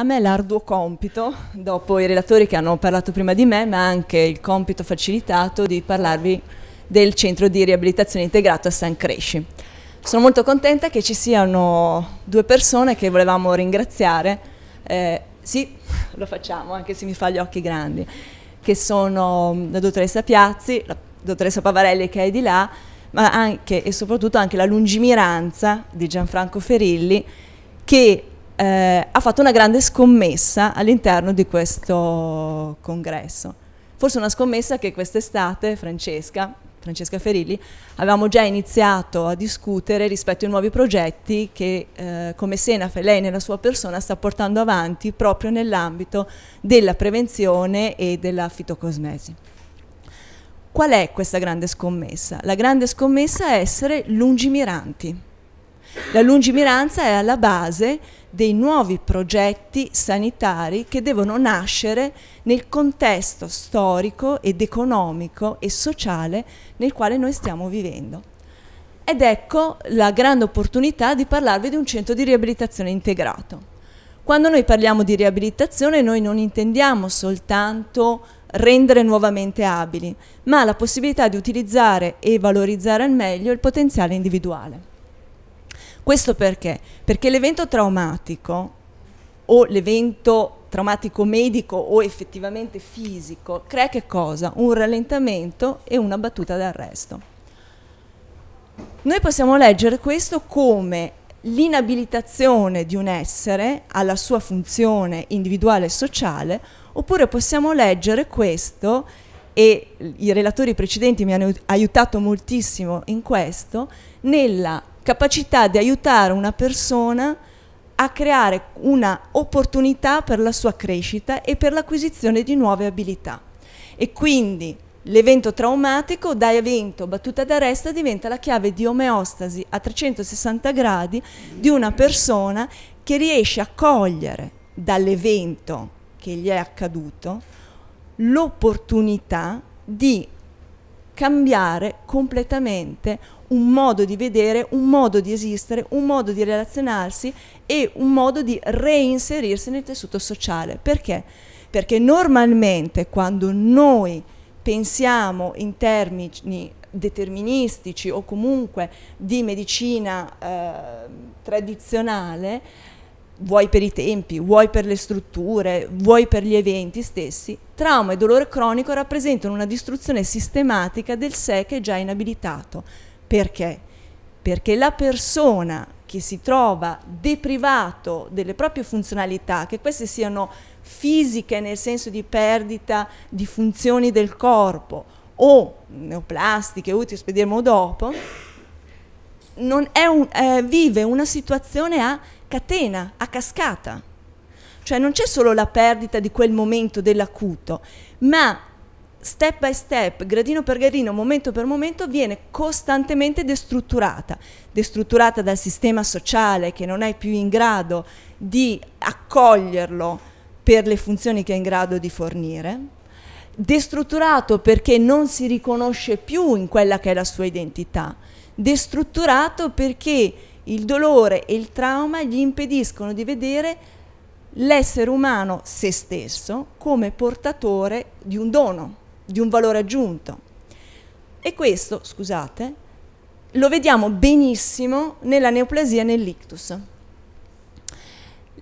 A me l'arduo compito, dopo i relatori che hanno parlato prima di me, ma anche il compito facilitato di parlarvi del centro di riabilitazione integrato a San Cresci. Sono molto contenta che ci siano due persone che volevamo ringraziare, eh, sì, lo facciamo anche se mi fa gli occhi grandi, che sono mm, la dottoressa Piazzi, la dottoressa Pavarelli che è di là, ma anche e soprattutto anche la lungimiranza di Gianfranco Ferilli che eh, ha fatto una grande scommessa all'interno di questo congresso. Forse una scommessa che quest'estate Francesca, Francesca Ferilli, avevamo già iniziato a discutere rispetto ai nuovi progetti che eh, come Senafe lei nella sua persona sta portando avanti proprio nell'ambito della prevenzione e della fitocosmesi. Qual è questa grande scommessa? La grande scommessa è essere lungimiranti. La lungimiranza è alla base dei nuovi progetti sanitari che devono nascere nel contesto storico ed economico e sociale nel quale noi stiamo vivendo. Ed ecco la grande opportunità di parlarvi di un centro di riabilitazione integrato. Quando noi parliamo di riabilitazione noi non intendiamo soltanto rendere nuovamente abili, ma la possibilità di utilizzare e valorizzare al meglio il potenziale individuale. Questo perché? Perché l'evento traumatico o l'evento traumatico medico o effettivamente fisico crea che cosa? Un rallentamento e una battuta d'arresto. Noi possiamo leggere questo come l'inabilitazione di un essere alla sua funzione individuale e sociale, oppure possiamo leggere questo, e i relatori precedenti mi hanno aiutato moltissimo in questo, nella capacità di aiutare una persona a creare un'opportunità per la sua crescita e per l'acquisizione di nuove abilità. E quindi l'evento traumatico da evento battuta d'arresto diventa la chiave di omeostasi a 360 gradi di una persona che riesce a cogliere dall'evento che gli è accaduto l'opportunità di cambiare completamente un modo di vedere, un modo di esistere, un modo di relazionarsi e un modo di reinserirsi nel tessuto sociale. Perché? Perché normalmente quando noi pensiamo in termini deterministici o comunque di medicina eh, tradizionale, vuoi per i tempi, vuoi per le strutture, vuoi per gli eventi stessi, trauma e dolore cronico rappresentano una distruzione sistematica del sé che è già inabilitato. Perché? Perché la persona che si trova deprivato delle proprie funzionalità, che queste siano fisiche nel senso di perdita di funzioni del corpo o neoplastiche, utili, spediamo dopo, un, eh, vive una situazione a catena, a cascata. Cioè non c'è solo la perdita di quel momento dell'acuto, ma step by step, gradino per gradino, momento per momento, viene costantemente destrutturata, destrutturata dal sistema sociale che non è più in grado di accoglierlo per le funzioni che è in grado di fornire, destrutturato perché non si riconosce più in quella che è la sua identità, destrutturato perché il dolore e il trauma gli impediscono di vedere l'essere umano se stesso come portatore di un dono di un valore aggiunto. E questo, scusate, lo vediamo benissimo nella neoplasia e nell'ictus.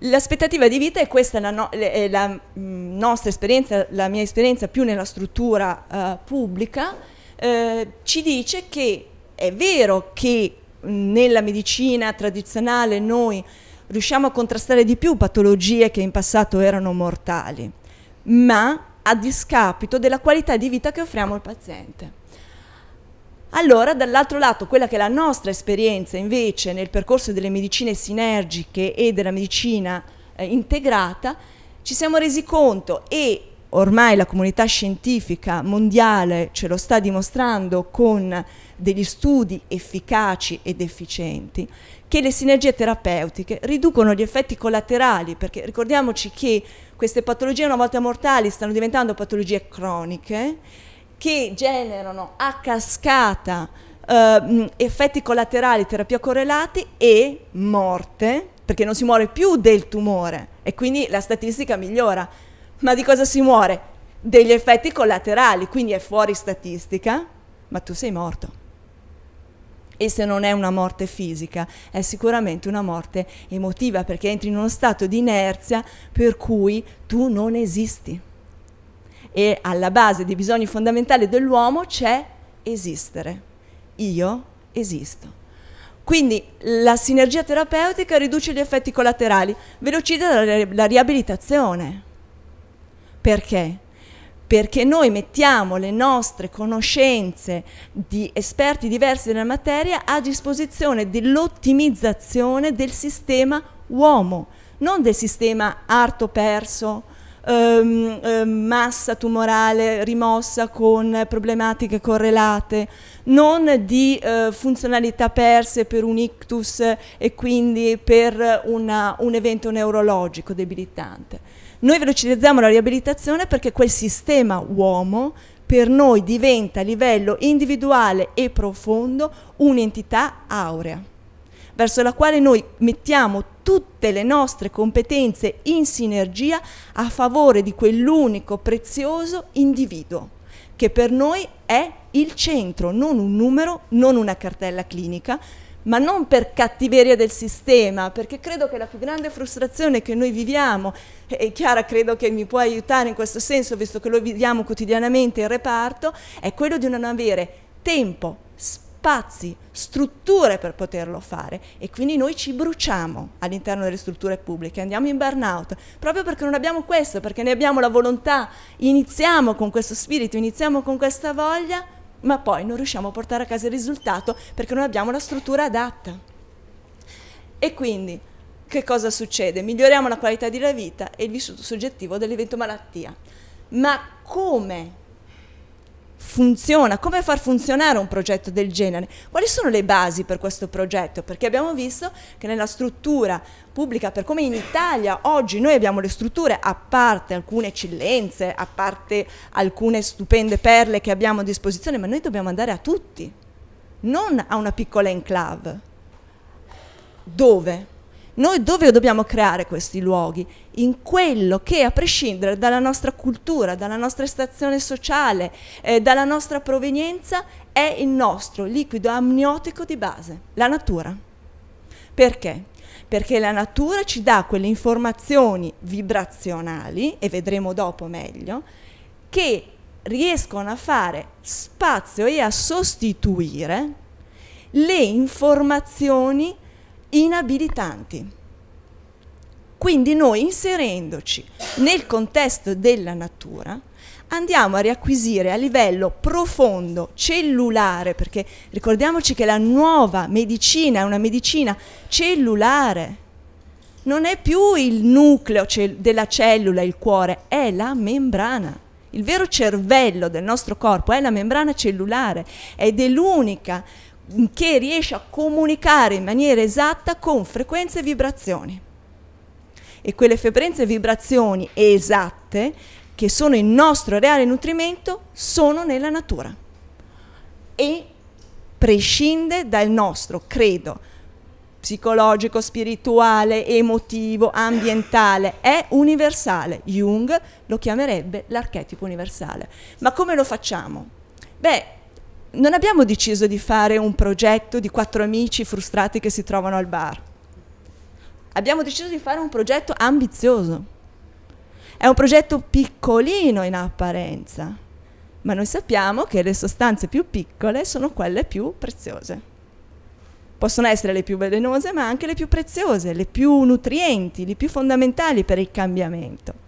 L'aspettativa di vita e questa, è la, no, è la mm, nostra esperienza, la mia esperienza più nella struttura uh, pubblica, eh, ci dice che è vero che mm, nella medicina tradizionale noi riusciamo a contrastare di più patologie che in passato erano mortali, ma a discapito della qualità di vita che offriamo al paziente. Allora, dall'altro lato, quella che è la nostra esperienza invece nel percorso delle medicine sinergiche e della medicina eh, integrata, ci siamo resi conto e ormai la comunità scientifica mondiale ce lo sta dimostrando con degli studi efficaci ed efficienti, che le sinergie terapeutiche riducono gli effetti collaterali, perché ricordiamoci che queste patologie una volta mortali stanno diventando patologie croniche che generano a cascata eh, effetti collaterali, terapia correlati e morte, perché non si muore più del tumore e quindi la statistica migliora. Ma di cosa si muore? Degli effetti collaterali, quindi è fuori statistica, ma tu sei morto e se non è una morte fisica è sicuramente una morte emotiva perché entri in uno stato di inerzia per cui tu non esisti. E alla base dei bisogni fondamentali dell'uomo c'è esistere. Io esisto. Quindi la sinergia terapeutica riduce gli effetti collaterali, velocizza la, la riabilitazione. Perché? perché noi mettiamo le nostre conoscenze di esperti diversi nella materia a disposizione dell'ottimizzazione del sistema uomo, non del sistema arto-perso, ehm, ehm, massa tumorale rimossa con problematiche correlate, non di eh, funzionalità perse per un ictus e quindi per una, un evento neurologico debilitante noi velocizziamo la riabilitazione perché quel sistema uomo per noi diventa a livello individuale e profondo un'entità aurea, verso la quale noi mettiamo tutte le nostre competenze in sinergia a favore di quell'unico prezioso individuo che per noi è il centro, non un numero, non una cartella clinica, ma non per cattiveria del sistema, perché credo che la più grande frustrazione che noi viviamo, e Chiara credo che mi può aiutare in questo senso, visto che lo viviamo quotidianamente in reparto, è quello di non avere tempo, spazi, strutture per poterlo fare e quindi noi ci bruciamo all'interno delle strutture pubbliche, andiamo in burnout, proprio perché non abbiamo questo, perché ne abbiamo la volontà, iniziamo con questo spirito, iniziamo con questa voglia, ma poi non riusciamo a portare a casa il risultato perché non abbiamo la struttura adatta. E quindi che cosa succede? Miglioriamo la qualità della vita e il vissuto soggettivo dell'evento malattia. Ma come funziona, come far funzionare un progetto del genere, quali sono le basi per questo progetto, perché abbiamo visto che nella struttura pubblica, per come in Italia oggi noi abbiamo le strutture, a parte alcune eccellenze, a parte alcune stupende perle che abbiamo a disposizione, ma noi dobbiamo andare a tutti, non a una piccola enclave. Dove? Noi dove dobbiamo creare questi luoghi? In quello che, a prescindere dalla nostra cultura, dalla nostra stazione sociale, eh, dalla nostra provenienza, è il nostro liquido amniotico di base, la natura. Perché? perché la natura ci dà quelle informazioni vibrazionali, e vedremo dopo meglio, che riescono a fare spazio e a sostituire le informazioni inabilitanti. Quindi noi inserendoci nel contesto della natura andiamo a riacquisire a livello profondo, cellulare, perché ricordiamoci che la nuova medicina è una medicina cellulare, non è più il nucleo della cellula, il cuore, è la membrana. Il vero cervello del nostro corpo è la membrana cellulare ed è l'unica che riesce a comunicare in maniera esatta con frequenze e vibrazioni. E quelle frequenze e vibrazioni esatte, che sono il nostro reale nutrimento, sono nella natura. E prescinde dal nostro credo psicologico, spirituale, emotivo, ambientale, è universale. Jung lo chiamerebbe l'archetipo universale. Ma come lo facciamo? Beh, non abbiamo deciso di fare un progetto di quattro amici frustrati che si trovano al bar. Abbiamo deciso di fare un progetto ambizioso. È un progetto piccolino in apparenza, ma noi sappiamo che le sostanze più piccole sono quelle più preziose. Possono essere le più velenose, ma anche le più preziose, le più nutrienti, le più fondamentali per il cambiamento.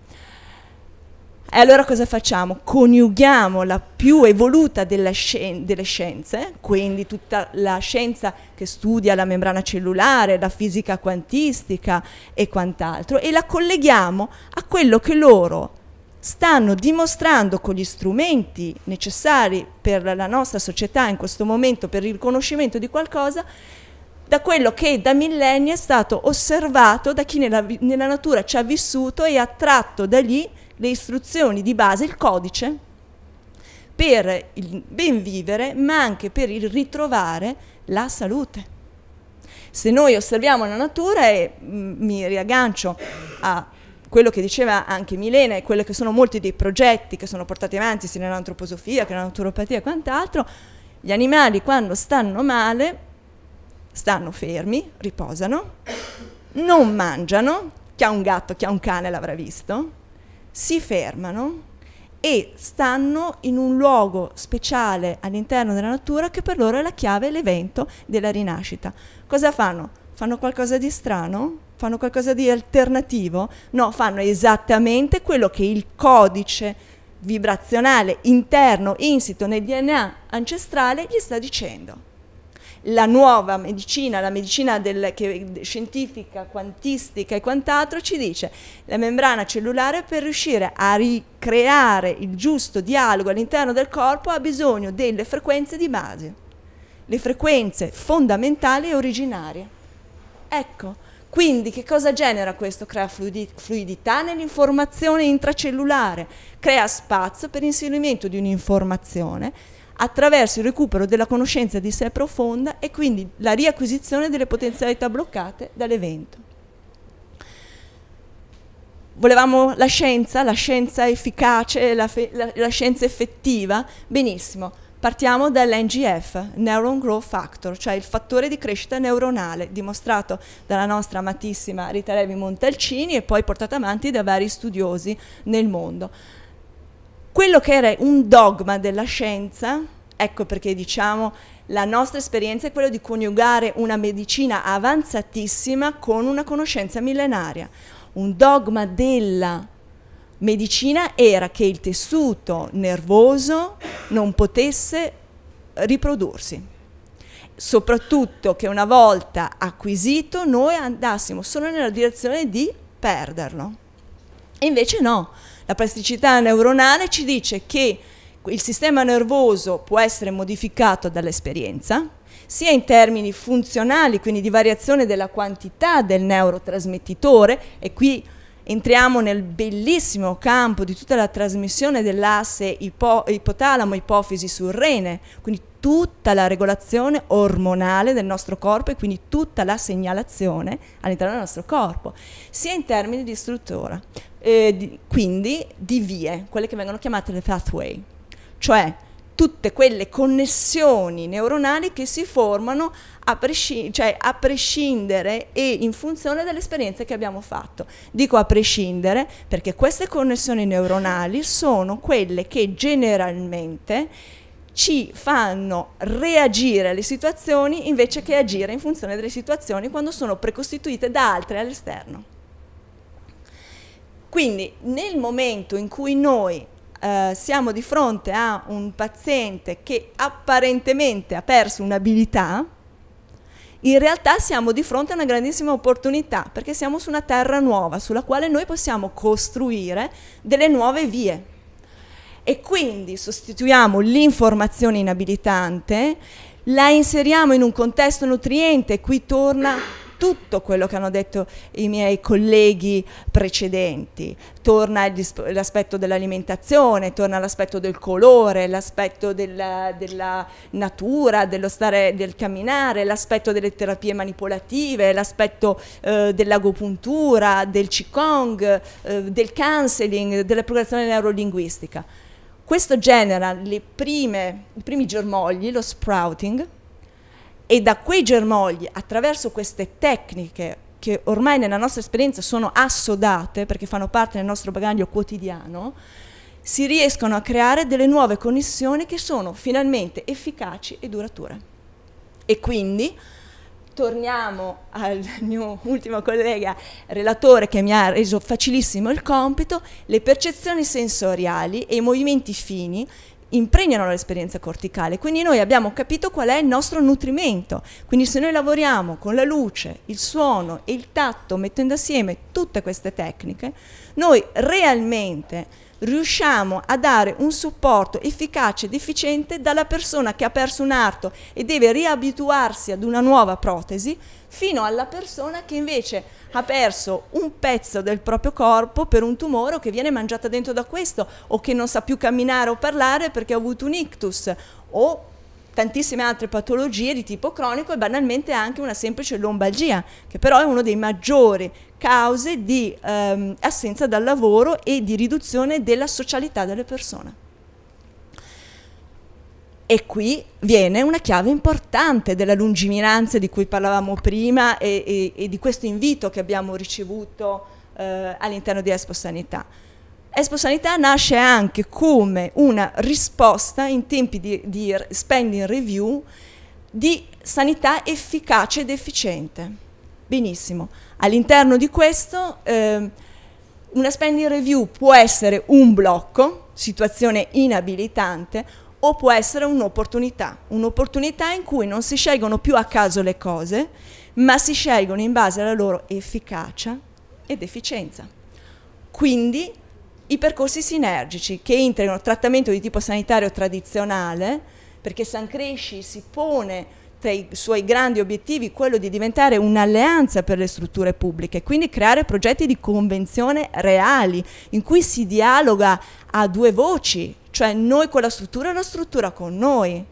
E allora cosa facciamo? Coniughiamo la più evoluta scien delle scienze, quindi tutta la scienza che studia la membrana cellulare, la fisica quantistica e quant'altro, e la colleghiamo a quello che loro stanno dimostrando con gli strumenti necessari per la nostra società in questo momento, per il riconoscimento di qualcosa, da quello che da millenni è stato osservato da chi nella, nella natura ci ha vissuto e ha tratto da lì le istruzioni di base, il codice, per il ben vivere, ma anche per il ritrovare la salute. Se noi osserviamo la natura, e mm, mi riaggancio a quello che diceva anche Milena e quello che sono molti dei progetti che sono portati avanti sia nell'antroposofia che nella naturopatia e quant'altro, gli animali quando stanno male stanno fermi, riposano, non mangiano, chi ha un gatto, chi ha un cane l'avrà visto, si fermano e stanno in un luogo speciale all'interno della natura che per loro è la chiave, l'evento della rinascita. Cosa fanno? Fanno qualcosa di strano? Fanno qualcosa di alternativo? No, fanno esattamente quello che il codice vibrazionale interno insito nel DNA ancestrale gli sta dicendo la nuova medicina, la medicina del, che, scientifica, quantistica e quant'altro, ci dice la membrana cellulare per riuscire a ricreare il giusto dialogo all'interno del corpo ha bisogno delle frequenze di base, le frequenze fondamentali e originarie. Ecco, quindi che cosa genera questo? Crea fluidità nell'informazione intracellulare, crea spazio per l'inserimento di un'informazione attraverso il recupero della conoscenza di sé profonda e quindi la riacquisizione delle potenzialità bloccate dall'evento. Volevamo la scienza, la scienza efficace, la, la, la scienza effettiva? Benissimo, Partiamo dall'NGF, Neuron Growth Factor, cioè il fattore di crescita neuronale dimostrato dalla nostra amatissima Rita Levi Montalcini e poi portato avanti da vari studiosi nel mondo quello che era un dogma della scienza, ecco perché diciamo la nostra esperienza è quella di coniugare una medicina avanzatissima con una conoscenza millenaria. Un dogma della medicina era che il tessuto nervoso non potesse riprodursi, soprattutto che una volta acquisito noi andassimo solo nella direzione di perderlo. invece no, la plasticità neuronale ci dice che il sistema nervoso può essere modificato dall'esperienza, sia in termini funzionali, quindi di variazione della quantità del neurotrasmettitore, e qui entriamo nel bellissimo campo di tutta la trasmissione dell'asse ipo ipotalamo-ipofisi sul rene, quindi tutta la regolazione ormonale del nostro corpo e quindi tutta la segnalazione all'interno del nostro corpo, sia in termini di struttura eh, di, quindi di vie, quelle che vengono chiamate le pathway, cioè tutte quelle connessioni neuronali che si formano a, presci cioè a, prescindere e in funzione delle esperienze che abbiamo fatto. Dico a prescindere perché queste connessioni neuronali sono quelle che generalmente ci fanno reagire alle situazioni invece che agire in funzione delle situazioni quando sono precostituite da altre all'esterno. Quindi nel momento in cui noi eh, siamo di fronte a un paziente che apparentemente ha perso un'abilità, in realtà siamo di fronte a una grandissima opportunità perché siamo su una terra nuova sulla quale noi possiamo costruire delle nuove vie. E quindi sostituiamo l'informazione inabilitante, la inseriamo in un contesto nutriente, qui torna tutto quello che hanno detto i miei colleghi precedenti. Torna l'aspetto dell'alimentazione, torna l'aspetto del colore, l'aspetto della, della, natura, dello stare, del camminare, l'aspetto delle terapie manipolative, l'aspetto eh, dell'agopuntura, del Qigong, eh, del counseling, della progressione neurolinguistica. Questo genera prime, i primi germogli, lo sprouting, e da quei germogli, attraverso queste tecniche che ormai nella nostra esperienza sono assodate perché fanno parte del nostro bagaglio quotidiano, si riescono a creare delle nuove connessioni che sono finalmente efficaci e durature. E quindi torniamo al mio ultimo collega relatore che mi ha reso facilissimo il compito, le percezioni sensoriali e i movimenti fini impregnano l'esperienza corticale. Quindi noi abbiamo capito qual è il nostro nutrimento. Quindi se noi lavoriamo con la luce, il suono e il tatto, mettendo assieme tutte queste tecniche, noi realmente riusciamo a dare un supporto efficace ed efficiente dalla persona che ha perso un arto e deve riabituarsi ad una nuova protesi fino alla persona che invece ha perso un pezzo del proprio corpo per un tumore o che viene mangiata dentro da questo o che non sa più camminare o parlare perché ha avuto un ictus o tantissime altre patologie di tipo cronico e banalmente anche una semplice lombalgia che però è uno dei maggiori cause di ehm, assenza dal lavoro e di riduzione della socialità delle persone. E qui viene una chiave importante della lungimiranza di cui parlavamo prima e, e, e di questo invito che abbiamo ricevuto eh, all'interno di Espo Sanità. Espo Sanità nasce anche come una risposta in tempi di, di spending review di sanità efficace ed efficiente. Benissimo. All'interno di questo eh, una spending review può essere un blocco, situazione inabilitante, o può essere un'opportunità, un'opportunità in cui non si scelgono più a caso le cose, ma si scelgono in base alla loro efficacia ed efficienza. Quindi i percorsi sinergici che integrano trattamento di tipo sanitario tradizionale, perché San Cresci si pone tra i suoi grandi obiettivi quello di diventare un'alleanza per le strutture pubbliche, quindi creare progetti di convenzione reali in cui si dialoga a due voci, cioè noi con la struttura e la struttura con noi.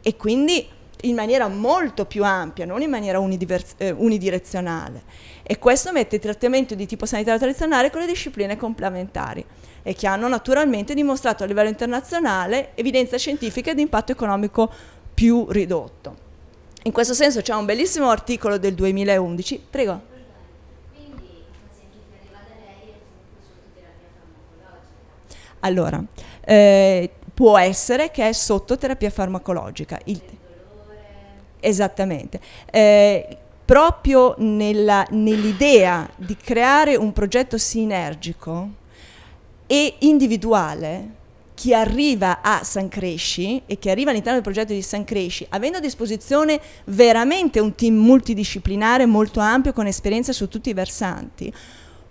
E quindi in maniera molto più ampia, non in maniera eh, unidirezionale. E questo mette il trattamento di tipo sanitario tradizionale con le discipline complementari e che hanno naturalmente dimostrato a livello internazionale evidenza scientifica di impatto economico più ridotto. In questo senso c'è un bellissimo articolo del 2011. Prego. Allora, eh, può essere che è sotto terapia farmacologica. Il, dolore. esattamente. Eh, proprio nell'idea di creare un progetto sinergico e individuale chi arriva a San Cresci e chi arriva all'interno del progetto di San Cresci, avendo a disposizione veramente un team multidisciplinare molto ampio con esperienza su tutti i versanti,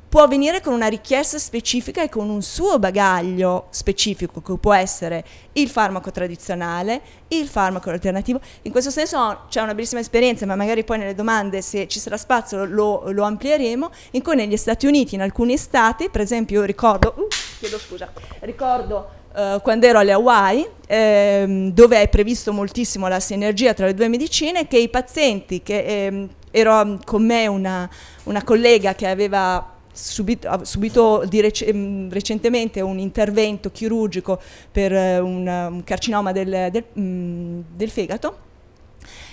può venire con una richiesta specifica e con un suo bagaglio specifico, che può essere il farmaco tradizionale, il farmaco alternativo. In questo senso c'è una bellissima esperienza, ma magari poi nelle domande, se ci sarà spazio, lo, lo amplieremo, in cui negli Stati Uniti, in alcuni stati, per esempio, io ricordo, uh, chiedo scusa, ricordo eh, quando ero alle Hawaii, ehm, dove è previsto moltissimo la sinergia tra le due medicine, che i pazienti, che ehm, ero con me una, una collega che aveva subito, ha subito rec ehm, recentemente un intervento chirurgico per eh, un, un carcinoma del, del, mm, del fegato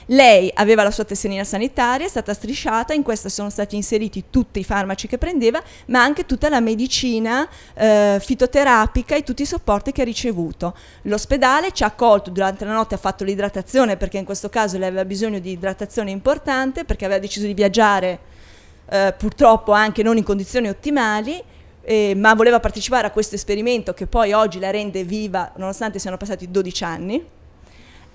lei aveva la sua tesserina sanitaria, è stata strisciata, in questa sono stati inseriti tutti i farmaci che prendeva, ma anche tutta la medicina eh, fitoterapica e tutti i supporti che ha ricevuto. L'ospedale ci ha accolto durante la notte, ha fatto l'idratazione perché in questo caso lei aveva bisogno di idratazione importante perché aveva deciso di viaggiare eh, purtroppo anche non in condizioni ottimali. Eh, ma voleva partecipare a questo esperimento che poi oggi la rende viva nonostante siano passati 12 anni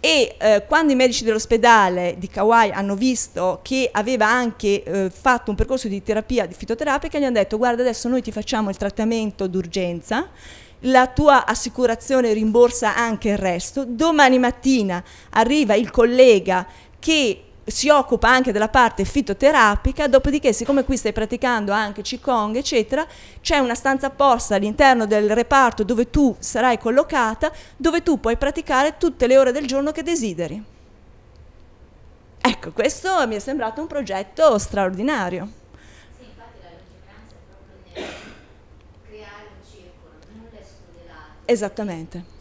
e eh, quando i medici dell'ospedale di Kauai hanno visto che aveva anche eh, fatto un percorso di terapia di fitoterapia, gli hanno detto guarda adesso noi ti facciamo il trattamento d'urgenza, la tua assicurazione rimborsa anche il resto, domani mattina arriva il collega che si occupa anche della parte fitoterapica, dopodiché siccome qui stai praticando anche Qigong eccetera, c'è una stanza apposta all'interno del reparto dove tu sarai collocata, dove tu puoi praticare tutte le ore del giorno che desideri. Ecco, questo mi è sembrato un progetto straordinario. Sì, infatti la lungimiranza è proprio nel creare un circolo, nulla è scolerato. Esattamente.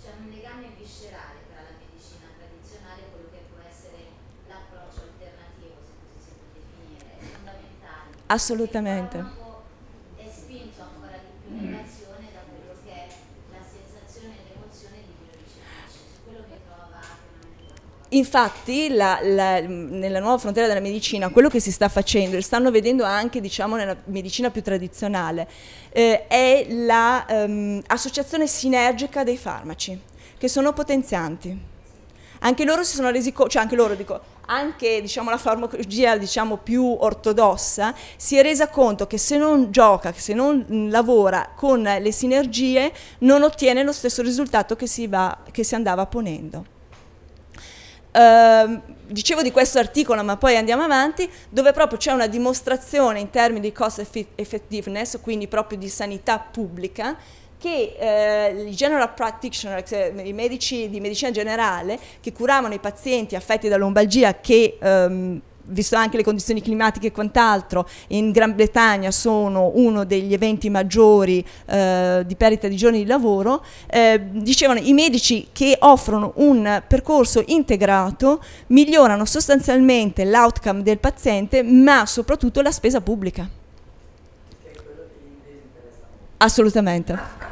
Assolutamente. È spinto ancora di più nell'azione da quello che è la sensazione e l'emozione di quello che trova Infatti la, la, nella nuova frontiera della medicina quello che si sta facendo, e stanno vedendo anche diciamo, nella medicina più tradizionale, eh, è l'associazione la, um, sinergica dei farmaci che sono potenzianti anche loro si sono resi conto, cioè anche loro dico, anche diciamo, la farmacologia diciamo, più ortodossa si è resa conto che se non gioca, se non mm, lavora con le sinergie, non ottiene lo stesso risultato che si, va, che si andava ponendo. Uh, dicevo di questo articolo, ma poi andiamo avanti, dove proprio c'è una dimostrazione in termini di cost effectiveness, quindi proprio di sanità pubblica, che eh, i general practitioner, cioè i medici di medicina generale che curavano i pazienti affetti da lombalgia che ehm, visto anche le condizioni climatiche e quant'altro, in Gran Bretagna sono uno degli eventi maggiori eh, di perdita di giorni di lavoro, eh, dicevano i medici che offrono un percorso integrato migliorano sostanzialmente l'outcome del paziente ma soprattutto la spesa pubblica. Assolutamente.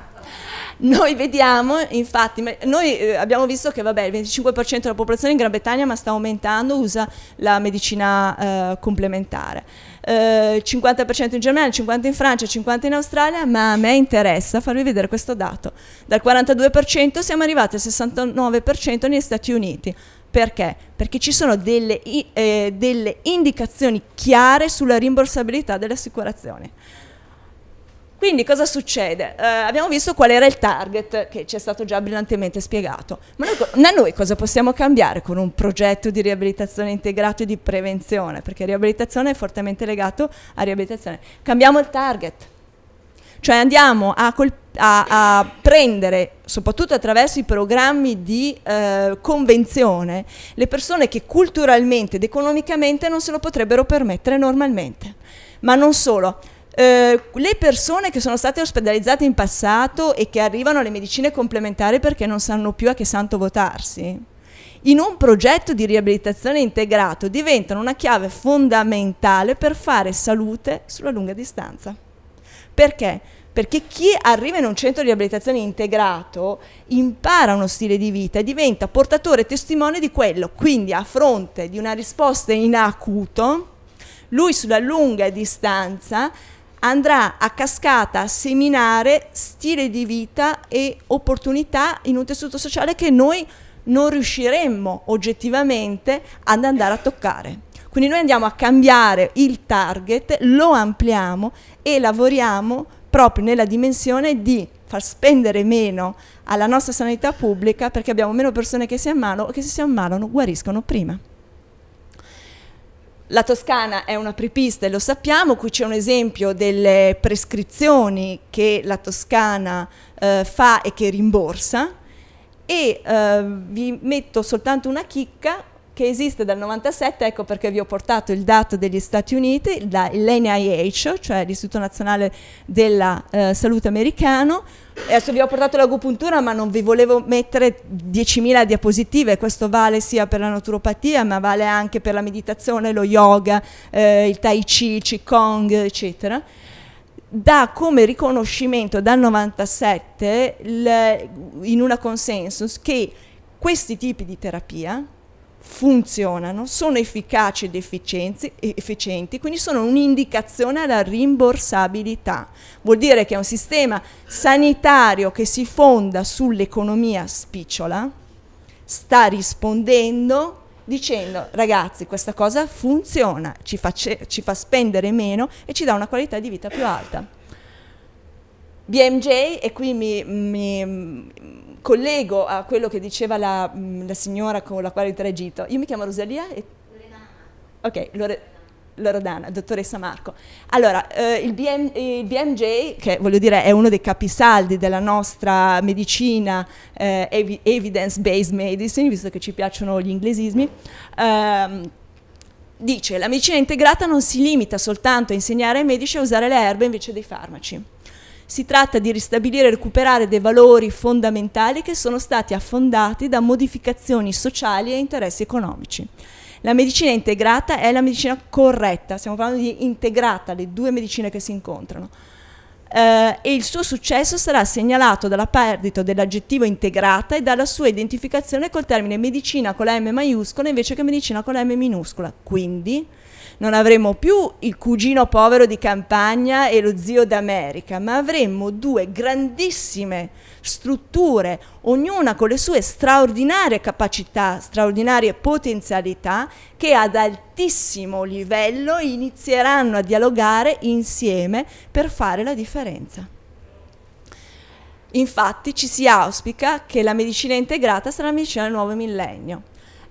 Noi vediamo, infatti, noi eh, abbiamo visto che vabbè, il 25% della popolazione in Gran Bretagna ma sta aumentando, usa la medicina eh, complementare. Eh, 50% in Germania, il 50% in Francia, il 50% in Australia, ma a me interessa farvi vedere questo dato. Dal 42% siamo arrivati al 69% negli Stati Uniti. Perché? Perché ci sono delle, eh, delle indicazioni chiare sulla rimborsabilità delle assicurazioni. Quindi cosa succede? Eh, abbiamo visto qual era il target che ci è stato già brillantemente spiegato, ma noi, noi, cosa possiamo cambiare con un progetto di riabilitazione integrato e di prevenzione? Perché riabilitazione è fortemente legato a riabilitazione. Cambiamo il target, cioè andiamo a, a, a prendere, soprattutto attraverso i programmi di eh, convenzione, le persone che culturalmente ed economicamente non se lo potrebbero permettere normalmente. Ma non solo, eh, le persone che sono state ospedalizzate in passato e che arrivano alle medicine complementari perché non sanno più a che santo votarsi, in un progetto di riabilitazione integrato diventano una chiave fondamentale per fare salute sulla lunga distanza. Perché? Perché chi arriva in un centro di riabilitazione integrato impara uno stile di vita e diventa portatore e testimone di quello. Quindi a fronte di una risposta in acuto, lui sulla lunga distanza andrà a cascata a seminare stile di vita e opportunità in un tessuto sociale che noi non riusciremmo oggettivamente ad andare a toccare. Quindi noi andiamo a cambiare il target, lo ampliamo e lavoriamo proprio nella dimensione di far spendere meno alla nostra sanità pubblica perché abbiamo meno persone che si ammalano o che se si ammalano guariscono prima. La Toscana è una apripista e lo sappiamo, qui c'è un esempio delle prescrizioni che la Toscana eh, fa e che rimborsa e eh, vi metto soltanto una chicca che esiste dal 97, ecco perché vi ho portato il dato degli Stati Uniti, l'NIH, cioè l'Istituto Nazionale della eh, Salute Americano. Adesso vi ho portato l'agopuntura, ma non vi volevo mettere 10.000 diapositive, questo vale sia per la naturopatia, ma vale anche per la meditazione, lo yoga, eh, il tai chi, il qigong, eccetera Da come riconoscimento dal 97 il, in una consensus che questi tipi di terapia funzionano, sono efficaci ed efficienti, quindi sono un'indicazione alla rimborsabilità. Vuol dire che è un sistema sanitario che si fonda sull'economia spicciola, sta rispondendo dicendo ragazzi questa cosa funziona, ci fa, ci fa spendere meno e ci dà una qualità di vita più alta. BMJ, e qui mi, mi, mm, collego a quello che diceva la, mm, la, signora con la quale ho interagito, io mi chiamo Rosalia e... Loredana. Ok, Loredana. Loredana, dottoressa Marco. Allora, eh, il, BM, il, BMJ, che voglio dire è uno dei capisaldi della nostra medicina eh, evidence-based medicine, visto che ci piacciono gli inglesismi, ehm, dice che la medicina integrata non si limita soltanto a insegnare ai medici a usare le erbe invece dei farmaci. Si tratta di ristabilire e recuperare dei valori fondamentali che sono stati affondati da modificazioni sociali e interessi economici. La medicina integrata è la medicina corretta, stiamo parlando di integrata, le due medicine che si incontrano. Eh, e il suo successo sarà segnalato dalla perdita dell'aggettivo integrata e dalla sua identificazione col termine medicina con la M maiuscola invece che medicina con la M minuscola. Quindi non avremo più il cugino povero di campagna e lo zio d'America, ma avremo due grandissime strutture, ognuna con le sue straordinarie capacità, straordinarie potenzialità, che ad altissimo livello inizieranno a dialogare insieme per fare la differenza. Infatti ci si auspica che la medicina integrata sarà la medicina del nuovo millennio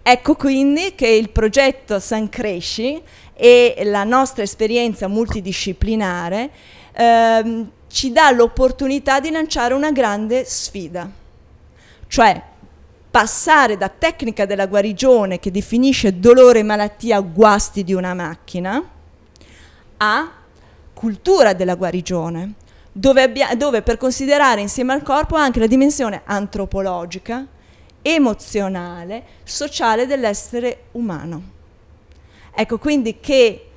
Ecco quindi che il progetto San Cresci e la nostra esperienza multidisciplinare ehm, ci dà l'opportunità di lanciare una grande sfida, cioè passare da tecnica della guarigione che definisce dolore e malattia guasti di una macchina a cultura della guarigione, dove, dove per considerare insieme al corpo anche la dimensione antropologica emozionale, sociale dell'essere umano. Ecco quindi che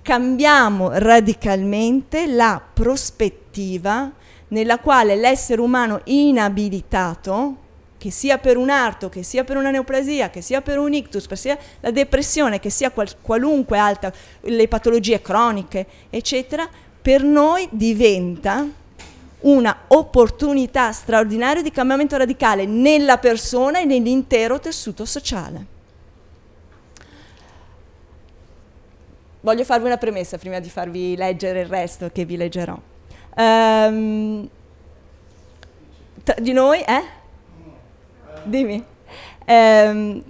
cambiamo radicalmente la prospettiva nella quale l'essere umano inabilitato, che sia per un arto, che sia per una neoplasia, che sia per un ictus, che sia la depressione, che sia qual qualunque altra, le patologie croniche, eccetera, per noi diventa una opportunità straordinaria di cambiamento radicale nella persona e nell'intero tessuto sociale. Voglio farvi una premessa prima di farvi leggere il resto che vi leggerò. Um, di noi, eh? Dimmi. Um,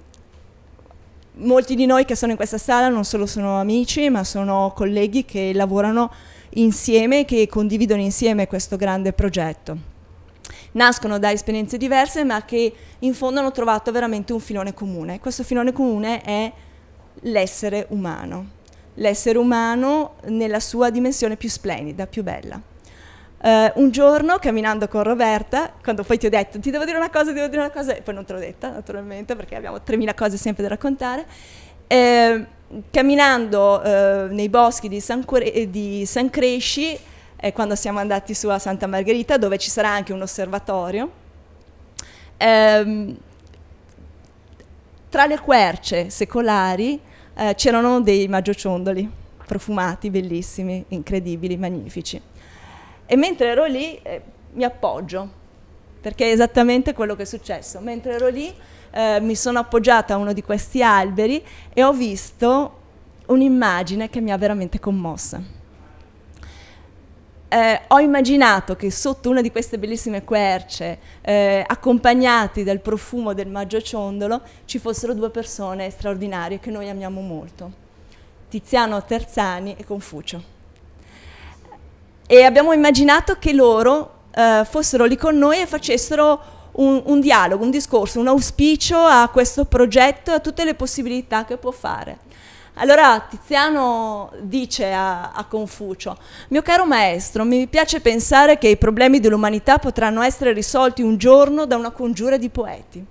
molti di noi che sono in questa sala non solo sono amici, ma sono colleghi che lavorano insieme, che condividono insieme questo grande progetto. Nascono da esperienze diverse ma che in fondo hanno trovato veramente un filone comune. Questo filone comune è l'essere umano, l'essere umano nella sua dimensione più splendida, più bella. Uh, un giorno camminando con Roberta, quando poi ti ho detto ti devo dire una cosa, ti devo dire una cosa, e poi non te l'ho detta naturalmente perché abbiamo 3.000 cose sempre da raccontare, eh, camminando eh, nei boschi di San, Cure- eh, di San Cresci, eh, quando siamo andati su a Santa Margherita, dove ci sarà anche un osservatorio, ehm, tra le querce secolari eh, c'erano dei maggiociondoli profumati, bellissimi, incredibili, magnifici. E mentre ero lì eh, mi appoggio, perché è esattamente quello che è successo. Mentre ero lì eh, mi sono appoggiata a uno di questi alberi e ho visto un'immagine che mi ha veramente commossa. Eh, ho immaginato che sotto una di queste bellissime querce, eh, accompagnati dal profumo del maggio ciondolo, ci fossero due persone straordinarie che noi amiamo molto, Tiziano Terzani e Confucio. E abbiamo immaginato che loro eh, fossero lì con noi e facessero un, un dialogo, un discorso, un auspicio a questo progetto e a tutte le possibilità che può fare. Allora Tiziano dice a, a, Confucio, mio caro maestro, mi piace pensare che i problemi dell'umanità potranno essere risolti un giorno da una congiura di poeti.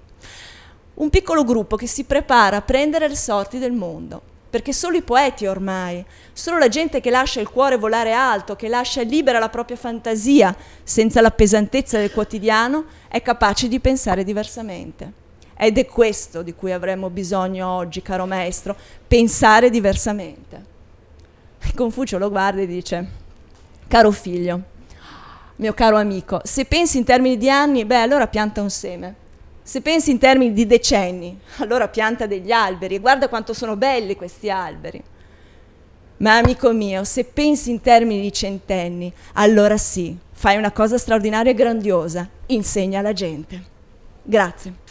Un piccolo gruppo che si prepara a prendere le sorti del mondo perché solo i poeti ormai, solo la gente che lascia il cuore volare alto, che lascia libera la propria fantasia senza la pesantezza del quotidiano, è capace di pensare diversamente. Ed è questo di cui avremmo bisogno oggi, caro maestro, pensare diversamente. Confucio lo guarda e dice, caro figlio, mio caro amico, se pensi in termini di anni, beh allora pianta un seme se pensi in termini di decenni, allora pianta degli alberi e guarda quanto sono belli questi alberi. Ma amico mio, se pensi in termini di centenni, allora sì, fai una cosa straordinaria e grandiosa, insegna alla gente. Grazie.